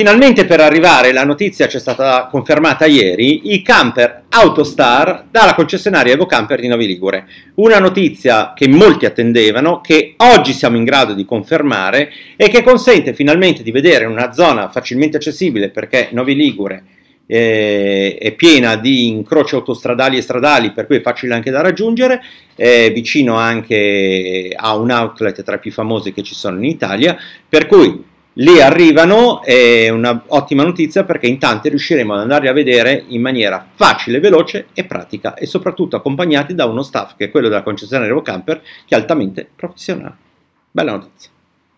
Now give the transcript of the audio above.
Finalmente per arrivare, la notizia ci è stata confermata ieri, i camper Autostar dalla concessionaria Evo Camper di Novi Ligure. Una notizia che molti attendevano, che oggi siamo in grado di confermare e che consente finalmente di vedere una zona facilmente accessibile perché Novi Ligure eh, è piena di incroci autostradali e stradali, per cui è facile anche da raggiungere, è vicino anche a un outlet tra i più famosi che ci sono in Italia, per cui Lì arrivano, è un'ottima notizia perché in tanti riusciremo ad andarli a vedere in maniera facile, veloce e pratica e soprattutto accompagnati da uno staff che è quello della concessionaria Camper che è altamente professionale. Bella notizia.